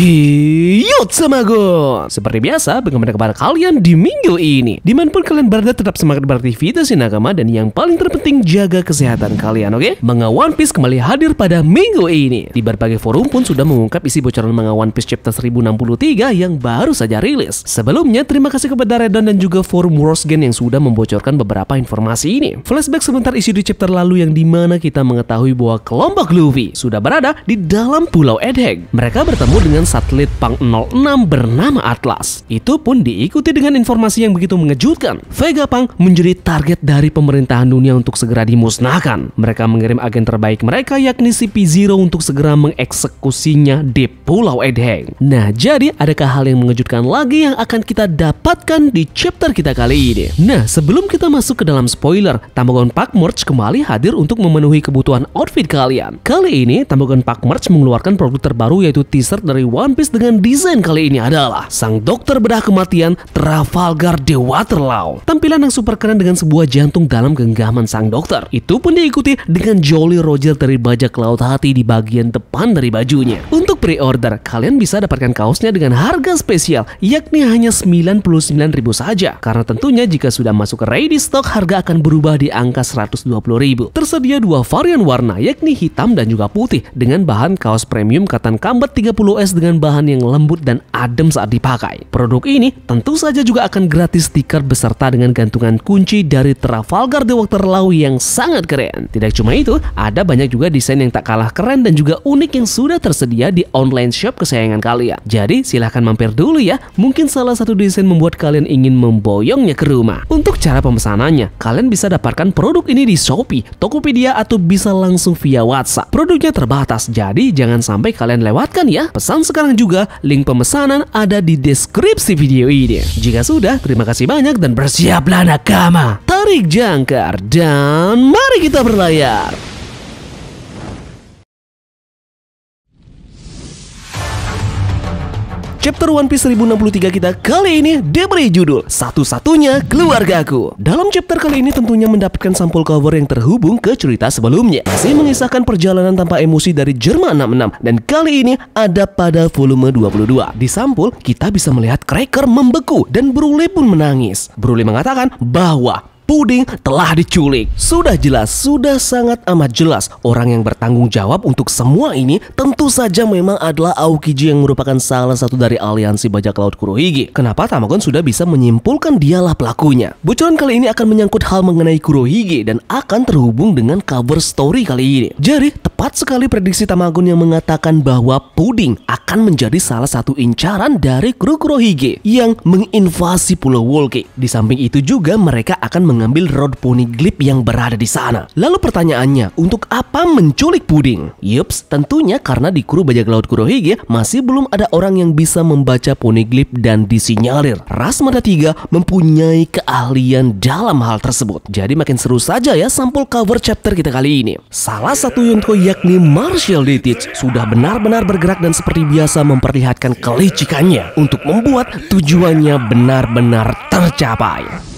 Hiyot sama gue Seperti biasa, bagaimana kepada kalian di minggu ini? Dimanapun kalian berada tetap semangat beraktivitas di Nakama Dan yang paling terpenting jaga kesehatan kalian, oke? Okay? Manga One Piece kembali hadir pada minggu ini Di berbagai forum pun sudah mengungkap isi bocoran Manga One Piece Chapter 1063 yang baru saja rilis Sebelumnya, terima kasih kepada Redon dan juga forum Wars yang sudah membocorkan beberapa informasi ini Flashback sebentar isi di chapter lalu yang dimana kita mengetahui bahwa kelompok Luffy sudah berada di dalam Pulau Edheg Mereka bertemu dengan satelit Pang 06 bernama Atlas. Itu pun diikuti dengan informasi yang begitu mengejutkan. Vega Pang menjadi target dari pemerintahan dunia untuk segera dimusnahkan. Mereka mengirim agen terbaik mereka yakni CP0 untuk segera mengeksekusinya di Pulau Edheng. Nah, jadi adakah hal yang mengejutkan lagi yang akan kita dapatkan di chapter kita kali ini? Nah, sebelum kita masuk ke dalam spoiler, Tambogon Park Merch kembali hadir untuk memenuhi kebutuhan outfit kalian. Kali ini, Tambogon Park Merch mengeluarkan produk terbaru yaitu t-shirt dari One Piece dengan desain kali ini adalah sang dokter bedah kematian Trafalgar de Waterlaw. Tampilan yang super keren dengan sebuah jantung dalam genggaman sang dokter. Itu pun diikuti dengan Jolly Roger dari bajak laut hati di bagian depan dari bajunya. Untuk pre-order, kalian bisa dapatkan kaosnya dengan harga spesial, yakni hanya 99.000 saja. Karena tentunya jika sudah masuk ke ready stock, harga akan berubah di angka ribu. Tersedia dua varian warna, yakni hitam dan juga putih, dengan bahan kaos premium katan tiga 30S dengan dengan bahan yang lembut dan adem saat dipakai. Produk ini tentu saja juga akan gratis stiker beserta dengan gantungan kunci dari Trafalgar The Water yang sangat keren. Tidak cuma itu, ada banyak juga desain yang tak kalah keren dan juga unik yang sudah tersedia di online shop kesayangan kalian. Jadi silahkan mampir dulu ya, mungkin salah satu desain membuat kalian ingin memboyongnya ke rumah. Untuk cara pemesanannya, kalian bisa dapatkan produk ini di Shopee, Tokopedia, atau bisa langsung via WhatsApp. Produknya terbatas, jadi jangan sampai kalian lewatkan ya. Pesan sekarang. Sekarang juga link pemesanan ada di deskripsi video ini. Jika sudah, terima kasih banyak dan bersiaplah nakama. Tarik jangkar dan mari kita berlayar. Chapter One Piece 1063 kita kali ini diberi judul Satu-satunya Keluargaku. Dalam chapter kali ini tentunya mendapatkan sampul cover yang terhubung ke cerita sebelumnya. Masih mengisahkan perjalanan tanpa emosi dari Jerman 66 dan kali ini ada pada volume 22. Di sampul kita bisa melihat Cracker membeku dan Brule pun menangis. Brule mengatakan bahwa Puding telah diculik. Sudah jelas, sudah sangat amat jelas orang yang bertanggung jawab untuk semua ini tentu saja memang adalah Aokiji yang merupakan salah satu dari aliansi bajak laut Kurohige. Kenapa Tamagon sudah bisa menyimpulkan dialah pelakunya? Bocoran kali ini akan menyangkut hal mengenai Kurohige dan akan terhubung dengan cover story kali ini. Jadi, Tepat sekali prediksi Tamagun yang mengatakan bahwa puding akan menjadi salah satu incaran dari kru kru Hige yang menginvasi Pulau Wolke. Di samping itu juga mereka akan mengambil Road Pony Glip yang berada di sana. Lalu pertanyaannya, untuk apa menculik puding? Yups, tentunya karena di kru bajak laut Kurohige masih belum ada orang yang bisa membaca Pony Glip dan disinyalir. Rasmada 3 mempunyai keahlian dalam hal tersebut. Jadi makin seru saja ya sampul cover chapter kita kali ini. Salah satu Yonko yang yakni Marshall Ditich sudah benar-benar bergerak dan seperti biasa memperlihatkan kelicikannya untuk membuat tujuannya benar-benar tercapai.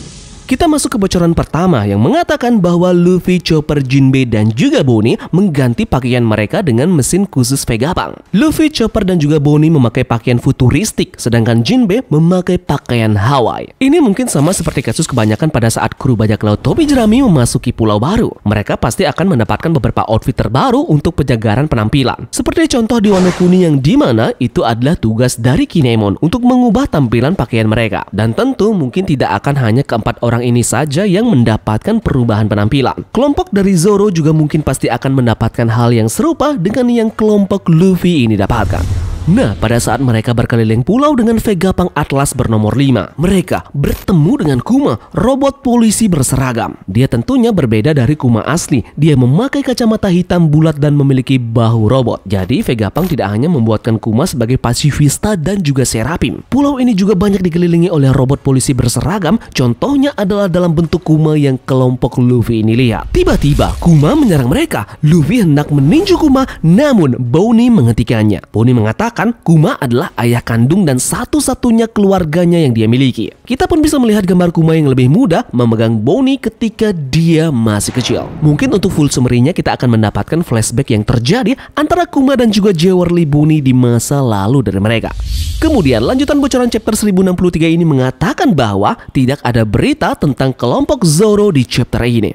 Kita masuk ke bocoran pertama yang mengatakan bahwa Luffy, Chopper, Jinbei, dan juga Bonnie mengganti pakaian mereka dengan mesin khusus Vegapunk. Luffy, Chopper, dan juga Bonnie memakai pakaian futuristik, sedangkan Jinbei memakai pakaian Hawaii. Ini mungkin sama seperti kasus kebanyakan pada saat kru bajak laut Topi Jerami memasuki pulau baru. Mereka pasti akan mendapatkan beberapa outfit terbaru untuk penjagaran penampilan. Seperti contoh di warna Kuni yang dimana itu adalah tugas dari Kinemon untuk mengubah tampilan pakaian mereka. Dan tentu mungkin tidak akan hanya keempat orang orang ini saja yang mendapatkan perubahan penampilan. Kelompok dari Zoro juga mungkin pasti akan mendapatkan hal yang serupa dengan yang kelompok Luffy ini dapatkan. Nah, pada saat mereka berkeliling pulau dengan Vega Pang Atlas bernomor 5, mereka bertemu dengan Kuma, robot polisi berseragam. Dia tentunya berbeda dari Kuma asli. Dia memakai kacamata hitam bulat dan memiliki bahu robot. Jadi, Vega Pang tidak hanya membuatkan Kuma sebagai pasifista dan juga serapim. Pulau ini juga banyak dikelilingi oleh robot polisi berseragam. Contohnya adalah dalam bentuk Kuma yang kelompok Luffy ini lihat. Tiba-tiba, Kuma menyerang mereka. Luffy hendak meninju Kuma, namun Bonnie menghentikannya. Bonnie mengatakan mengatakan Kuma adalah ayah kandung dan satu-satunya keluarganya yang dia miliki. Kita pun bisa melihat gambar Kuma yang lebih muda memegang Bonnie ketika dia masih kecil. Mungkin untuk full summary-nya kita akan mendapatkan flashback yang terjadi antara Kuma dan juga Jewerly Bonnie di masa lalu dari mereka. Kemudian lanjutan bocoran chapter 1063 ini mengatakan bahwa tidak ada berita tentang kelompok Zoro di chapter ini.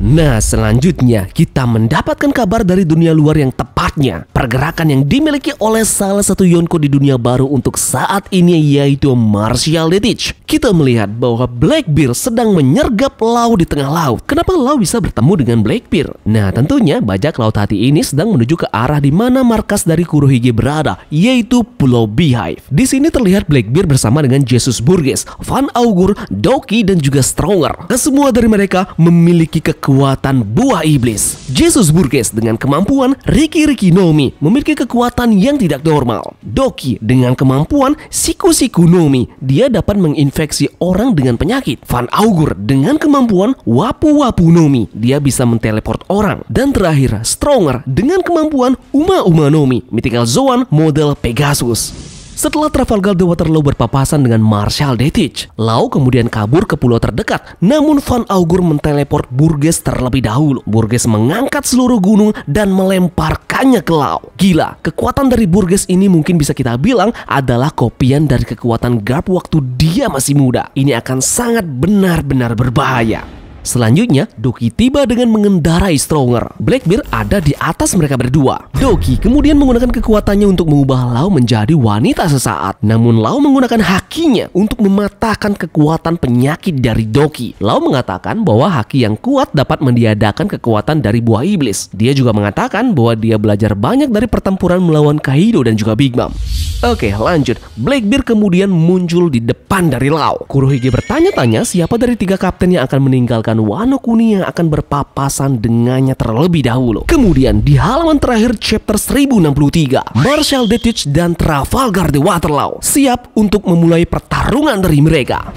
Nah, selanjutnya kita mendapatkan kabar dari dunia luar yang tepatnya. Pergerakan yang dimiliki oleh salah satu Yonko di dunia baru untuk saat ini yaitu Martial Detich. Kita melihat bahwa Blackbeard sedang menyergap Lau di tengah laut. Kenapa Lau bisa bertemu dengan Blackbeard? Nah, tentunya bajak laut hati ini sedang menuju ke arah di mana markas dari Kurohige berada, yaitu Pulau Beehive. Di sini terlihat Blackbeard bersama dengan Jesus Burgess, Van Augur, Doki, dan juga Stronger. Kesemua dari mereka memiliki kekuatan kekuatan buah iblis. Jesus Burgess dengan kemampuan Riki Riki Nomi memiliki kekuatan yang tidak normal. Doki dengan kemampuan Siku Siku Nomi, dia dapat menginfeksi orang dengan penyakit. Van Augur dengan kemampuan Wapu Wapu Nomi, dia bisa menteleport orang. Dan terakhir, Stronger dengan kemampuan Uma Uma Nomi, mythical Zoan model Pegasus. Setelah Trafalgar the Waterloo berpapasan dengan Marshal Detich, Lau kemudian kabur ke pulau terdekat. Namun Van Augur menteleport Burgess terlebih dahulu. Burgess mengangkat seluruh gunung dan melemparkannya ke Lau. Gila, kekuatan dari Burgess ini mungkin bisa kita bilang adalah kopian dari kekuatan Garp waktu dia masih muda. Ini akan sangat benar-benar berbahaya. Selanjutnya, Doki tiba dengan mengendarai Stronger. Blackbeard ada di atas mereka berdua. Doki kemudian menggunakan kekuatannya untuk mengubah Lau menjadi wanita sesaat. Namun Lau menggunakan hakinya untuk mematahkan kekuatan penyakit dari Doki. Lau mengatakan bahwa haki yang kuat dapat mendiadakan kekuatan dari buah iblis. Dia juga mengatakan bahwa dia belajar banyak dari pertempuran melawan Kaido dan juga Big Mom. Oke lanjut, Blackbeard kemudian muncul di depan dari Lau. Kurohige bertanya-tanya siapa dari tiga kapten yang akan meninggalkan Wano Kuni yang akan berpapasan dengannya terlebih dahulu. Kemudian di halaman terakhir chapter 1063, Marshall Detich dan Trafalgar the Waterlau siap untuk memulai pertarungan dari mereka.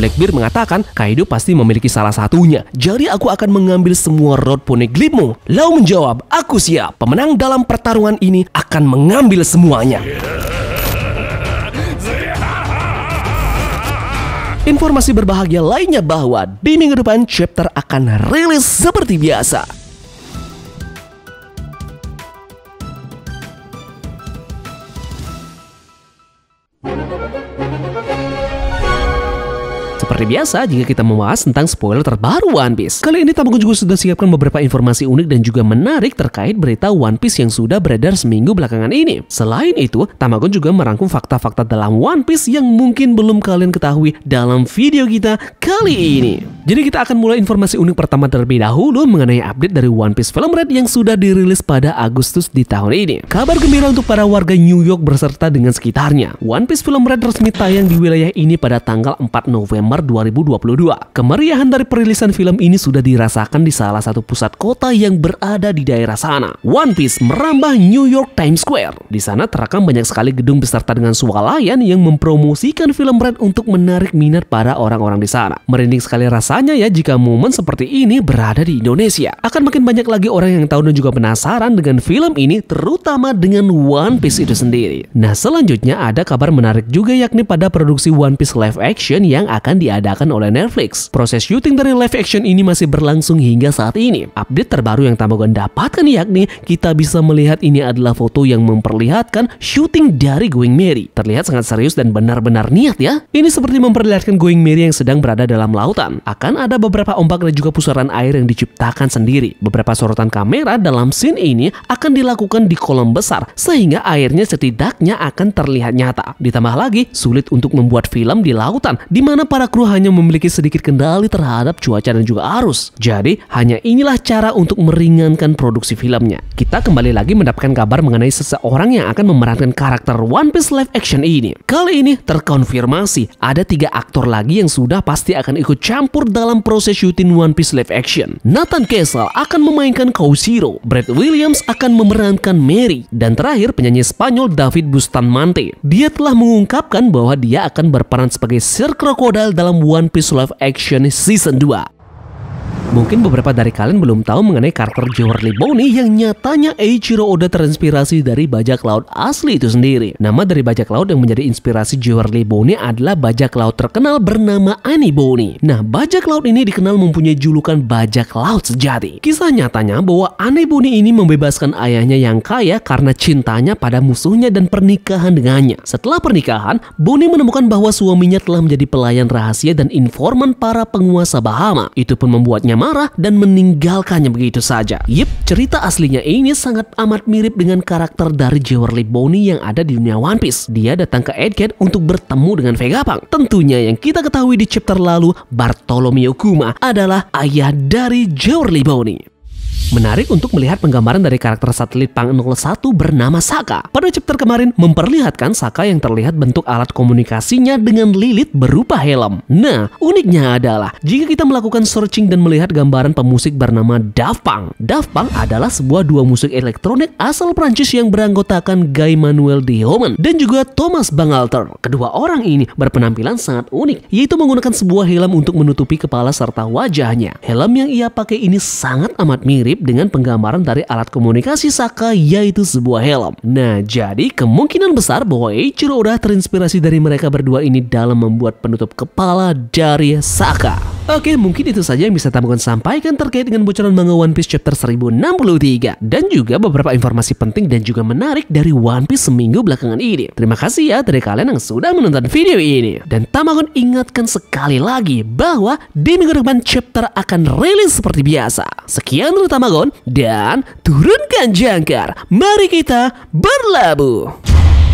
Blackbeard mengatakan, Kaido pasti memiliki salah satunya. Jadi aku akan mengambil semua road poneglyphmu. Lau menjawab, aku siap. Pemenang dalam pertarungan ini akan mengambil semuanya. Informasi berbahagia lainnya bahwa di minggu depan chapter akan rilis seperti biasa seperti biasa jika kita membahas tentang spoiler terbaru One Piece. Kali ini Tamago juga sudah siapkan beberapa informasi unik dan juga menarik terkait berita One Piece yang sudah beredar seminggu belakangan ini. Selain itu, Tamago juga merangkum fakta-fakta dalam One Piece yang mungkin belum kalian ketahui dalam video kita kali ini. Jadi kita akan mulai informasi unik pertama terlebih dahulu mengenai update dari One Piece Film Red yang sudah dirilis pada Agustus di tahun ini. Kabar gembira untuk para warga New York berserta dengan sekitarnya. One Piece Film Red resmi tayang di wilayah ini pada tanggal 4 November 2022. Kemeriahan dari perilisan film ini sudah dirasakan di salah satu pusat kota yang berada di daerah sana. One Piece merambah New York Times Square. Di sana terekam banyak sekali gedung beserta dengan layan yang mempromosikan film Red untuk menarik minat para orang-orang di sana. Merinding sekali rasa Rasanya ya jika momen seperti ini berada di Indonesia. Akan makin banyak lagi orang yang tahu dan juga penasaran dengan film ini terutama dengan One Piece itu sendiri. Nah selanjutnya ada kabar menarik juga yakni pada produksi One Piece live action yang akan diadakan oleh Netflix. Proses syuting dari live action ini masih berlangsung hingga saat ini. Update terbaru yang gue dapatkan yakni kita bisa melihat ini adalah foto yang memperlihatkan syuting dari Going Merry. Terlihat sangat serius dan benar-benar niat ya. Ini seperti memperlihatkan Going Merry yang sedang berada dalam lautan. Bahkan ada beberapa ombak dan juga pusaran air yang diciptakan sendiri. Beberapa sorotan kamera dalam scene ini akan dilakukan di kolom besar sehingga airnya setidaknya akan terlihat nyata. Ditambah lagi, sulit untuk membuat film di lautan di mana para kru hanya memiliki sedikit kendali terhadap cuaca dan juga arus. Jadi, hanya inilah cara untuk meringankan produksi filmnya. Kita kembali lagi mendapatkan kabar mengenai seseorang yang akan memerankan karakter One Piece live action ini. Kali ini terkonfirmasi ada tiga aktor lagi yang sudah pasti akan ikut campur dalam proses syuting One Piece live action. Nathan Kessel akan memainkan Kausiro, Brad Williams akan memerankan Mary, dan terakhir penyanyi Spanyol David Bustamante. Dia telah mengungkapkan bahwa dia akan berperan sebagai Sir Crocodile dalam One Piece live action season 2. Mungkin beberapa dari kalian belum tahu mengenai karakter Jewelry Bonnie yang nyatanya Eiichiro Oda terinspirasi dari bajak laut asli itu sendiri. Nama dari bajak laut yang menjadi inspirasi Jewelry Bonnie adalah bajak laut terkenal bernama Ani Bonnie. Nah, bajak laut ini dikenal mempunyai julukan bajak laut sejati. Kisah nyatanya bahwa Ani Bonnie ini membebaskan ayahnya yang kaya karena cintanya pada musuhnya dan pernikahan dengannya. Setelah pernikahan, Bonnie menemukan bahwa suaminya telah menjadi pelayan rahasia dan informan para penguasa Bahama. Itu pun membuatnya marah dan meninggalkannya begitu saja. Yip, cerita aslinya ini sangat amat mirip dengan karakter dari Jewelry Bonnie yang ada di dunia One Piece. Dia datang ke Egghead untuk bertemu dengan Vegapunk. Tentunya yang kita ketahui di chapter lalu, Bartolomeo Kuma adalah ayah dari Jewelry Bonnie. Menarik untuk melihat penggambaran dari karakter satelit Pang 01 bernama Saka. Pada chapter kemarin memperlihatkan Saka yang terlihat bentuk alat komunikasinya dengan Lilith berupa helm. Nah, uniknya adalah jika kita melakukan searching dan melihat gambaran pemusik bernama Daft Punk. Daft Punk adalah sebuah dua musik elektronik asal Prancis yang beranggotakan Guy Manuel de Homen dan juga Thomas Bangalter. Kedua orang ini berpenampilan sangat unik, yaitu menggunakan sebuah helm untuk menutupi kepala serta wajahnya. Helm yang ia pakai ini sangat amat mirip mirip dengan penggambaran dari alat komunikasi Saka yaitu sebuah helm. Nah, jadi kemungkinan besar bahwa Ichiro udah terinspirasi dari mereka berdua ini dalam membuat penutup kepala dari Saka. Oke, mungkin itu saja yang bisa Tamgon sampaikan terkait dengan bocoran manga One Piece chapter 1063 dan juga beberapa informasi penting dan juga menarik dari One Piece seminggu belakangan ini. Terima kasih ya dari kalian yang sudah menonton video ini. Dan Tamagon ingatkan sekali lagi bahwa di minggu depan chapter akan rilis seperti biasa. Sekian dari Tamagon dan turunkan jangkar. Mari kita berlabuh.